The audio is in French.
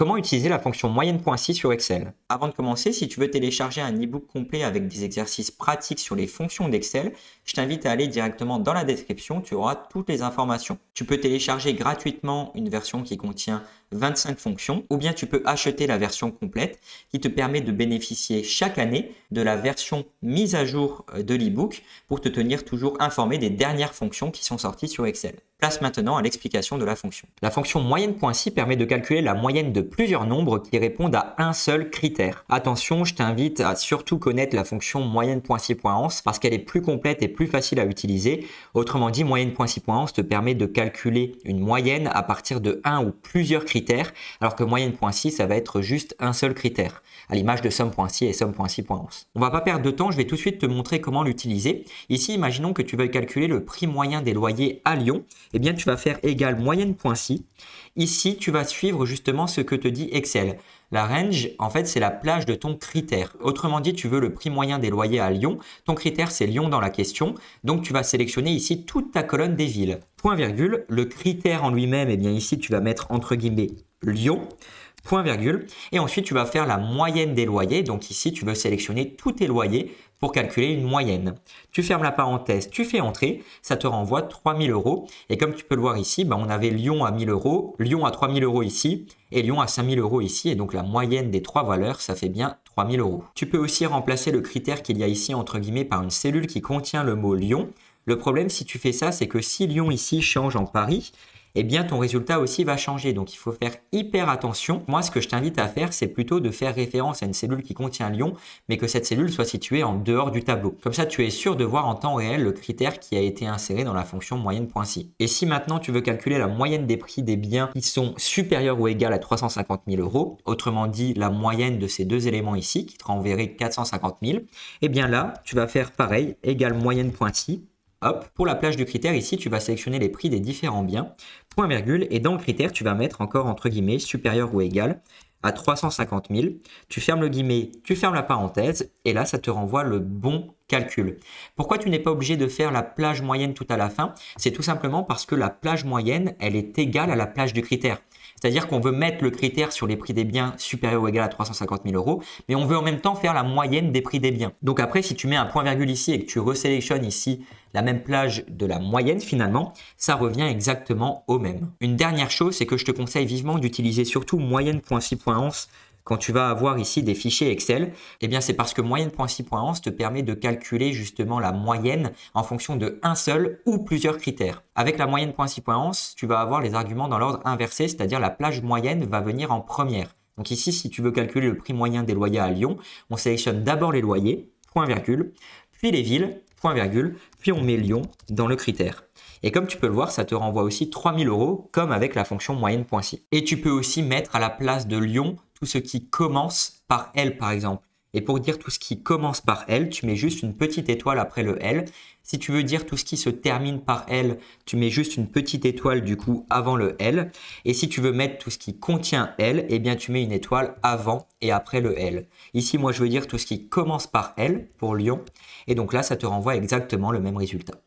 Comment utiliser la fonction moyenne.si sur Excel Avant de commencer, si tu veux télécharger un e-book complet avec des exercices pratiques sur les fonctions d'Excel, je t'invite à aller directement dans la description, tu auras toutes les informations. Tu peux télécharger gratuitement une version qui contient 25 fonctions, ou bien tu peux acheter la version complète qui te permet de bénéficier chaque année de la version mise à jour de l'e-book pour te tenir toujours informé des dernières fonctions qui sont sorties sur Excel. Place maintenant à l'explication de la fonction. La fonction moyenne.si permet de calculer la moyenne de plusieurs nombres qui répondent à un seul critère. Attention, je t'invite à surtout connaître la fonction moyenne.si.ans parce qu'elle est plus complète et plus facile à utiliser. Autrement dit, moyenne.si.ans te permet de calculer une moyenne à partir de un ou plusieurs critères, alors que moyenne.si, ça va être juste un seul critère, à l'image de somme.si et somme.si.ans. On va pas perdre de temps, je vais tout de suite te montrer comment l'utiliser. Ici, imaginons que tu veuilles calculer le prix moyen des loyers à Lyon eh bien tu vas faire égal moyenne Ici, tu vas suivre justement ce que te dit Excel. La range, en fait, c'est la plage de ton critère. Autrement dit, tu veux le prix moyen des loyers à Lyon. Ton critère, c'est Lyon dans la question. Donc, tu vas sélectionner ici toute ta colonne des villes. Point virgule, le critère en lui-même, eh bien ici, tu vas mettre entre guillemets Lyon point virgule. Et ensuite, tu vas faire la moyenne des loyers. Donc ici, tu veux sélectionner tous tes loyers pour calculer une moyenne. Tu fermes la parenthèse, tu fais entrer, ça te renvoie 3000 euros. Et comme tu peux le voir ici, ben, on avait Lyon à 1000 euros, Lyon à 3000 euros ici, et Lyon à 5000 euros ici. Et donc la moyenne des trois valeurs, ça fait bien 3000 euros. Tu peux aussi remplacer le critère qu'il y a ici, entre guillemets, par une cellule qui contient le mot Lyon. Le problème si tu fais ça, c'est que si Lyon ici change en Paris, eh bien ton résultat aussi va changer. Donc il faut faire hyper attention. Moi, ce que je t'invite à faire, c'est plutôt de faire référence à une cellule qui contient l'ion, mais que cette cellule soit située en dehors du tableau. Comme ça, tu es sûr de voir en temps réel le critère qui a été inséré dans la fonction moyenne.si. Et si maintenant tu veux calculer la moyenne des prix des biens qui sont supérieurs ou égaux à 350 000 euros, autrement dit la moyenne de ces deux éléments ici, qui te renverrait 450 000, eh bien là, tu vas faire pareil, égale moyenne.si, Hop, pour la plage du critère, ici, tu vas sélectionner les prix des différents biens, point virgule, et dans le critère, tu vas mettre encore entre guillemets supérieur ou égal à 350 000. Tu fermes le guillemet, tu fermes la parenthèse, et là, ça te renvoie le bon calcul. Pourquoi tu n'es pas obligé de faire la plage moyenne tout à la fin C'est tout simplement parce que la plage moyenne, elle est égale à la plage du critère. C'est-à-dire qu'on veut mettre le critère sur les prix des biens supérieurs ou égal à 350 000 euros, mais on veut en même temps faire la moyenne des prix des biens. Donc après, si tu mets un point virgule ici et que tu resélectionnes ici la même plage de la moyenne finalement, ça revient exactement au même. Une dernière chose, c'est que je te conseille vivement d'utiliser surtout moyenne.6.11, quand tu vas avoir ici des fichiers Excel, eh bien c'est parce que moyenne.6.11 te permet de calculer justement la moyenne en fonction de un seul ou plusieurs critères. Avec la moyenne.6.11, tu vas avoir les arguments dans l'ordre inversé, c'est-à-dire la plage moyenne va venir en première. Donc ici, si tu veux calculer le prix moyen des loyers à Lyon, on sélectionne d'abord les loyers, point virgule, puis les villes, point virgule, puis on met Lyon dans le critère. Et comme tu peux le voir, ça te renvoie aussi 3000 euros, comme avec la fonction moyenne.si. Et tu peux aussi mettre à la place de Lyon tout ce qui commence par L, par exemple. Et pour dire tout ce qui commence par L, tu mets juste une petite étoile après le L. Si tu veux dire tout ce qui se termine par L, tu mets juste une petite étoile du coup avant le L. Et si tu veux mettre tout ce qui contient L, eh bien tu mets une étoile avant et après le L. Ici, moi, je veux dire tout ce qui commence par L pour Lyon. Et donc là, ça te renvoie exactement le même résultat.